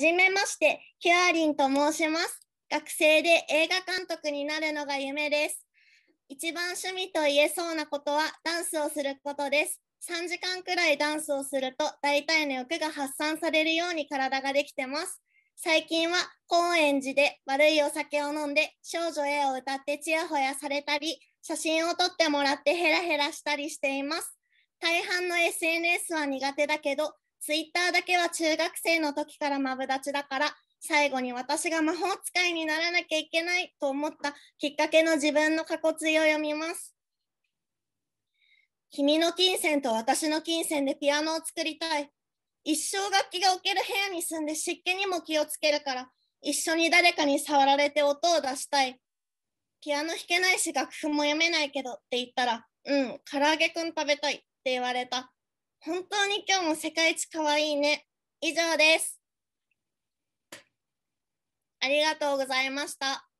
じめまして、キュアリンと申します。学生で映画監督になるのが夢です。一番趣味と言えそうなことはダンスをすることです。3時間くらいダンスをすると大体の欲が発散されるように体ができてます。最近は高円寺で悪いお酒を飲んで少女 A を歌ってちやほやされたり、写真を撮ってもらってヘラヘラしたりしています。大半の SNS は苦手だけど、ツイッターだけは中学生の時からマブダチだから、最後に私が魔法使いにならなきゃいけないと思ったきっかけの自分の過去追を読みます。君の金銭と私の金銭でピアノを作りたい。一生楽器が置ける部屋に住んで湿気にも気をつけるから、一緒に誰かに触られて音を出したい。ピアノ弾けないし楽譜も読めないけどって言ったら、うん、唐揚げくん食べたいって言われた。本当に今日も世界一かわいいね。以上です。ありがとうございました。